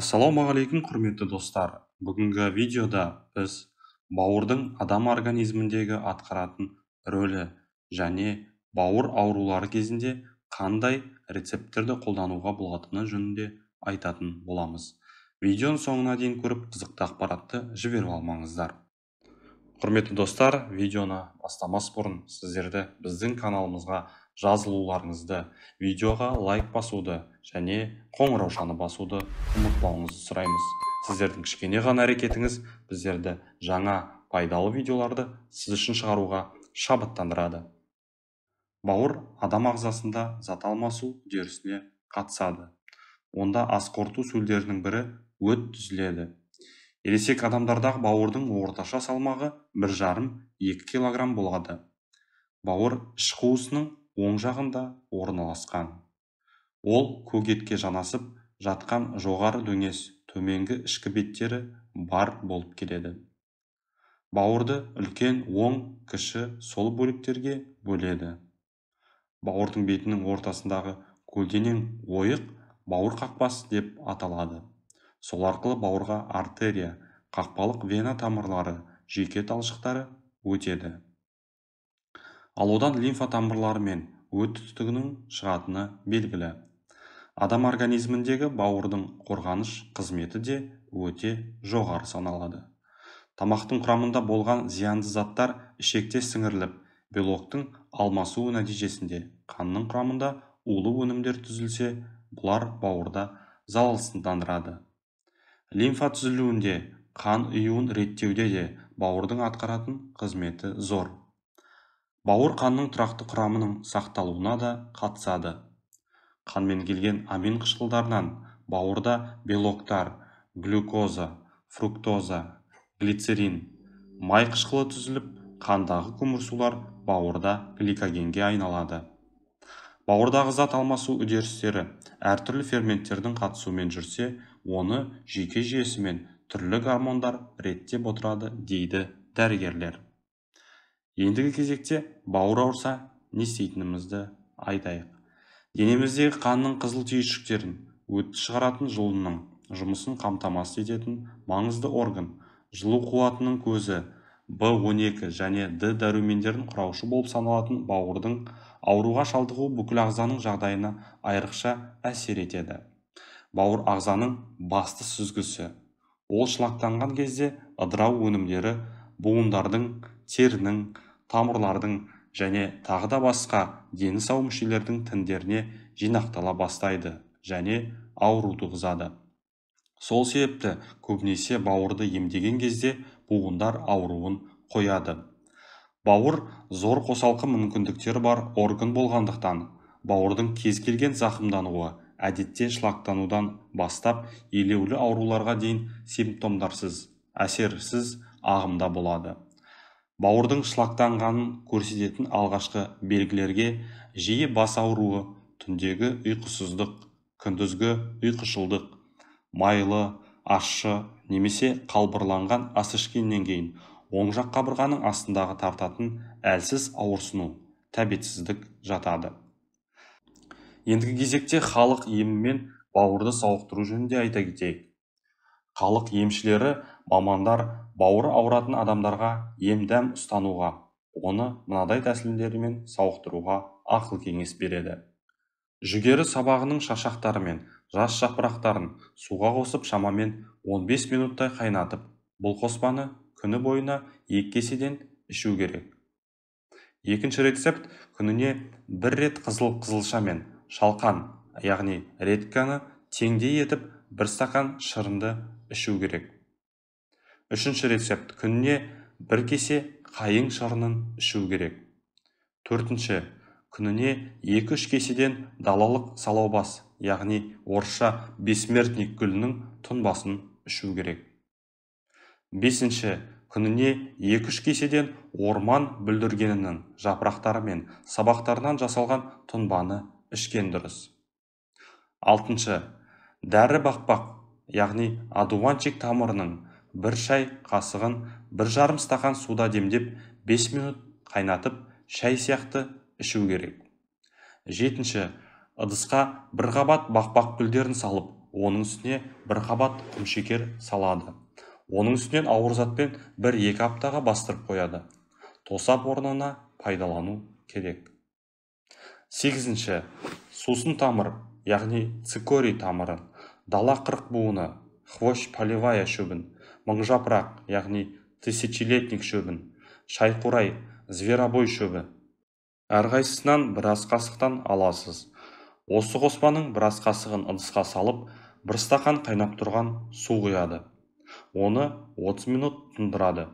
ассалаумағалейкум құрметті достар бүгінгі видеода біз бауырдың адам организміндегі атқаратын рөлі және бауыр аурулары кезінде қандай рецепттерді қолдануға болатыны жөнінде айтатын боламыз видеоның соңына дейін көріп қызықты ақпаратты жіберіп алмаңыздар құрметті достар видеоны бастамас бұрын сіздерді біздің каналымызға жазылуларыңызды видеоға лайк басуды және қоңыраушаны басуды ұмытпауыңызды сұраймыз сіздердің кішкене ғана әрекетіңіз біздерді жаңа пайдалы видеоларды сіз үшін шығаруға шабыттандырады бауыр адам ағзасында зат алмасу үдерісіне қатысады онда асқорту сөлдерінің бірі өт түзіледі ересек адамдардағы бауырдың орташа салмағы бір жарым екі килограмм болады бауыр іш қуысының оң жағында орналасқан ол көгетке жанасып жатқан жоғары дөңес төменгі ішкі беттері бар болып келеді бауырды үлкен оң кіші сол бөліктерге бөледі бауырдың бетінің ортасындағы көлденең ойық бауыр қақпасы деп аталады сол арқылы бауырға артерия қақпалық вена тамырлары жүйке талшықтары өтеді ал одан лимфа тамырлары мен өт түтігінің шығатыны белгілі адам организміндегі бауырдың қорғаныш қызметі де өте жоғары саналады тамақтың құрамында болған зиянды заттар ішекте сіңіріліп белоктың алмасуы нәтижесінде қанның құрамында улы өнімдер түзілсе бұлар бауырда залалсыздандырады лимфа түзілуінде қан ұюын реттеуде де бауырдың атқаратын қызметі зор бауыр қанның тұрақты құрамының сақталуына да қатысады қанмен келген амин қышқылдарынан бауырда белоктар глюкоза фруктоза глицерин май қышқылы түзіліп қандағы көмірсулар бауырда гликогенге айналады бауырдағы зат алмасу үдерістері әртүрлі ферменттердің қатысуымен жүрсе оны жүйке жүйесімен түрлі гормондар реттеп отырады дейді дәрігерлер ендігі кезекте бауыр ауырса не істейтінімізді айтайық денеміздегі қанның қызыл түйіршіктерін өтті шығаратын жұлынның жұмысын қамтамасыз ететін маңызды орган жылу қуатының көзі б 12 және д дәрумендерін құраушы болып саналатын бауырдың ауруға шалдығуы бүкіл ағзаның жағдайына айрықша әсер етеді бауыр ағзаның басты сүзгісі ол шлактанған кезде ыдырау өнімдері буындардың терінің тамырлардың және тағы да басқа дені сау мүшелердің тіндеріне жинақтала бастайды және ауру туғызады сол себепті көбінесе бауырды емдеген кезде буындар ауруын қояды бауыр зор қосалқы мүмкіндіктері бар орган болғандықтан бауырдың кез келген зақымдануы әдетте шлактанудан бастап елеулі ауруларға дейін симптомдарсыз әсерсіз ағымда болады бауырдың шылақтанғанын көрсететін алғашқы белгілерге жиі бас ауруы түндегі ұйқысыздық күндізгі ұйқышылдық майлы ащы немесе қалбырланған ас ішкеннен кейін оң жақ қабырғаның астындағы тартатын әлсіз ауырсыну тәбетсіздік жатады ендігі кезекте халық емімен бауырды сауықтыру жөнінде айта кетейік халық емшілері мамандар бауыры ауыратын адамдарға ем ұстануға оны мынадай тәсілдермен сауықтыруға ақыл кеңес береді жүгері сабағының шашақтары мен жас жапырақтарын суға қосып шамамен 15 минуттай қайнатып бұл қоспаны күні бойына екі кеседен ішу керек екінші рецепт күніне бір рет қызыл қызылша мен шалқан яғни редьканы теңдей етіп бір стақан шырынды ішу керек үшінші рецепт күніне бір кесе қайың шырынын ішу керек төртінші күніне екі үш кеседен далалық салаубас яғни орысша бессмертник гүлінің тұнбасын ішу керек бесінші күніне екі үш кеседен орман бүлдіргенінің жапырақтары мен сабақтарынан жасалған тұнбаны ішкен дұрыс алтыншы дәрі бақпақ яғни адуванчик тамырының бір шай қасығын бір жарым стақан суда демдеп 5 минут қайнатып шай сияқты ішу керек жетінші ыдысқа бір қабат бақпақ гүлдерін салып оның үстіне бір қабат құмшекер салады оның үстінен ауыр затпен бір екі аптаға бастырып қояды тосап орнына пайдалану керек сегізінші сусын тамыр яғни цикорий тамырын дала қырық буыны хвощ полевая шөбін мыңжапырақ яғни тысячелетник шөбін шайқурай зверобой шөбі әрқайсысынан біраз қасықтан аласыз осы қоспаның біраз қасығын ыдысқа салып бір стақан қайнап тұрған су құяды оны 30 минут тұндырады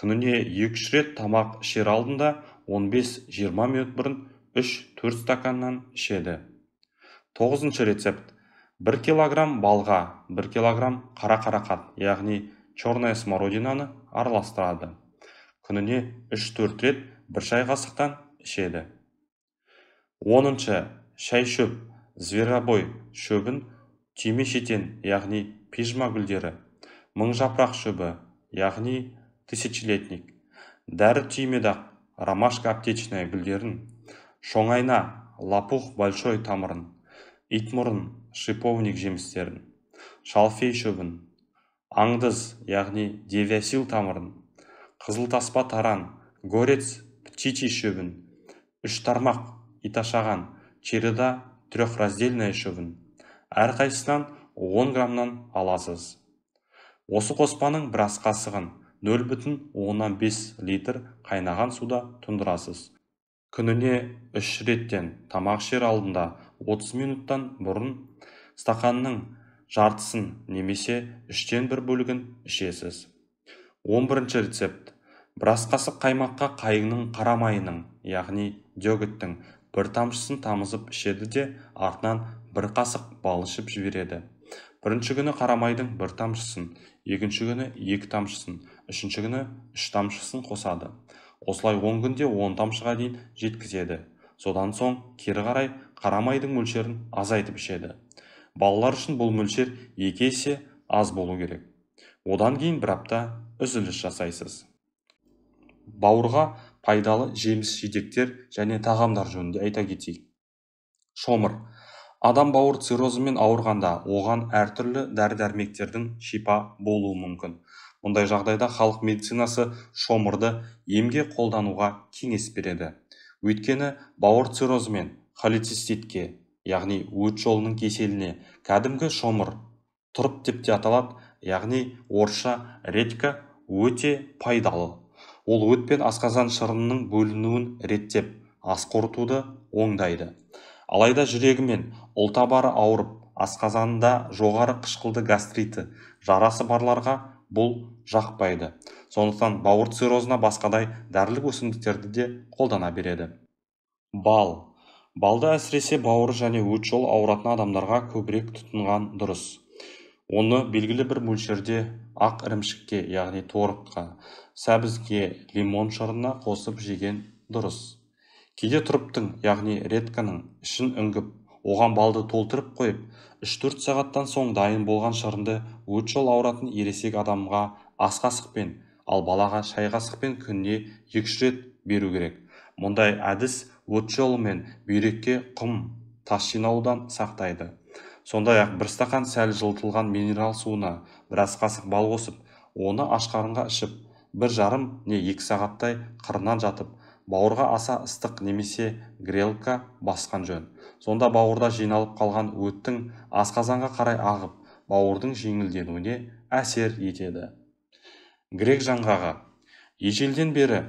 күніне екі үш рет тамақ ішер алдында 15-20 минут бұрын 3-4 стаканнан ішеді тоғызыншы рецепт бір килограмм балға бір килограмм қара қарақат яғни черная смородинаны араластырады күніне үш төрт рет бір шай қасықтан ішеді оныншы шай шөп зверобой шөбін түйме шетен яғни пижма гүлдері мың жапырақ шөбі яғни тысячелетник дәрі түймедақ ромашка аптечная гүлдерін шоңайна лапух большой тамырын итмұрын шиповник жемістерін шалфей шөбін аңдыз яғни девясил тамырын қызылтаспа таран горец птичий шөбін үш тармақ иташаған череда трехраздельная шөбін әрқайсысынан 10 граммнан аласыз осы қоспаның бір ас қасығын нөл бүтін оннан бес литр қайнаған суда тұндырасыз күніне үш реттен тамақ ішер алдында 30 минуттан бұрын стақанның жартысын немесе үштен бір бөлігін ішесіз 11 рецепт бір қасық қаймаққа қайыңның қара майының яғни дегіттің бір тамшысын тамызып ішеді де артынан бір қасық бал ішіп жібереді бірінші күні қарамайдың бір тамшысын екінші күні екі тамшысын үшінші күні үш тамшысын қосады осылай 10 күнде 10 тамшыға дейін жеткізеді содан соң кері қарай қарамайдың мөлшерін азайтып ішеді балалар үшін бұл мөлшер екі аз болу керек одан кейін бір апта үзіліс жасайсыз бауырға пайдалы жеміс жидектер және тағамдар жөнінде айта кетейік шомыр адам бауыр циррозымен ауырғанда оған әртүрлі дәрі дәрмектердің шипа болуы мүмкін мұндай жағдайда халық медицинасы шомырды емге қолдануға кеңес береді өйткені бауыр циррозы мен холециститке яғни өт жолының кеселіне кәдімгі шомыр тұрып деп те аталады яғни орысша редька өте пайдалы ол өт пен асқазан шырынының бөлінуін реттеп ас қорытуды оңдайды алайда жүрегі мен ұлтабары ауырып асқазанында жоғары қышқылды гастриті жарасы барларға бұл жақпайды сондықтан бауыр циррозына басқадай дәрілік өсімдіктерді де қолдана береді бал балды әсіресе бауыр және өт жол ауыратын адамдарға көбірек тұтынған дұрыс оны белгілі бір мөлшерде ақ ірімшікке яғни торыққа сәбізге лимон шырынына қосып жеген дұрыс кейде тұрыптың яғни редканың ішін үңгіп оған балды толтырып қойып үш төрт сағаттан соң дайын болған шырынды өт жол ауыратын ересек адамға ас қасықпен ал балаға шай қасықпен күніне екі үш рет беру керек мұндай әдіс өт жолы мен бүйрекке құм тас жинаудан сақтайды сондай ақ бір стақан сәл жылытылған минерал суына біраз қасық бал қосып оны ашқарынға ішіп бір жарым не екі сағаттай қырынан жатып бауырға аса ыстық немесе грелка басқан жөн сонда бауырда жиналып қалған өттің асқазанға қарай ағып бауырдың жеңілденуіне әсер етеді грек жаңғағы ежелден бері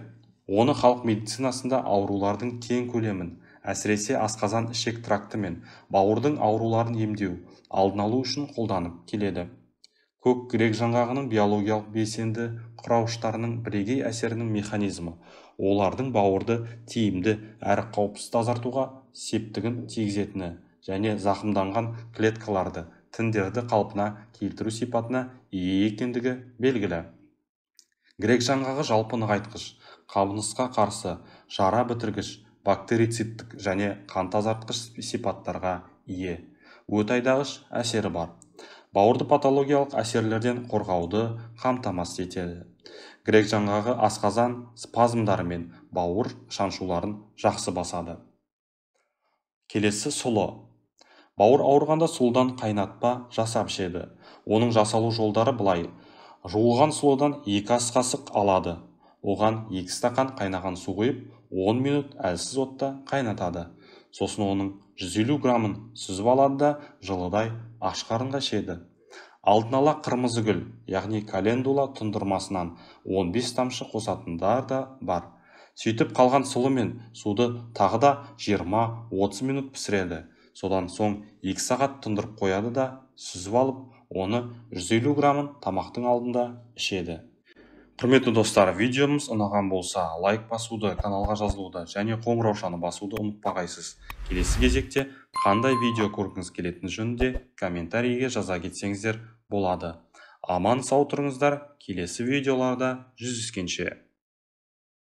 оны халық медицинасында аурулардың кең көлемін әсіресе асқазан ішек тракты мен бауырдың ауруларын емдеу алдын алу үшін қолданып келеді көк грек жаңғағының биологиялық белсенді құрауыштарының бірегей әсерінің механизмі олардың бауырды тиімді әрі қауіпсіз тазартуға септігін тигізетіні және зақымданған клеткаларды тіндерді қалпына келтіру сипатына ие екендігі белгілі грек жаңғағы жалпы нығайтқыш қабынысқа қарсы жара бітіргіш бактерицидтік және қан тазартқыш сипаттарға ие өт айдағыш әсері бар бауырды патологиялық әсерлерден қорғауды қамтамасыз етеді грек жаңғағы асқазан спазмдары мен бауыр шаншуларын жақсы басады келесі сұлы бауыр ауырғанда сұлыдан қайнатпа жасап ішеді оның жасалу жолдары былай жуылған сұлыдан екі ас қасық алады оған екі стақан қайнаған су құйып 10 минут әлсіз отта қайнатады сосын оның 150 граммын сүзіп алады да жылыдай ашқарынға қарынға ішеді алдын ала қырмызы гүл яғни календула тұндырмасынан 15 тамшы қосатындар да бар сөйтіп қалған сұлы мен суды тағы да 20-30 минут пісіреді содан соң 2 сағат тұндырып қояды да сүзіп алып оны 150 граммын тамақтың алдында ішеді құрметті достар видеомыз ұнаған болса лайк басуды каналға жазылуды және қоңыраушаны басуды ұмытпағайсыз келесі кезекте қандай видео көргіңіз келетіні жөнінде комментарийге жаза кетсеңіздер болады аман сау тұрыңыздар келесі видеоларда жүздескенше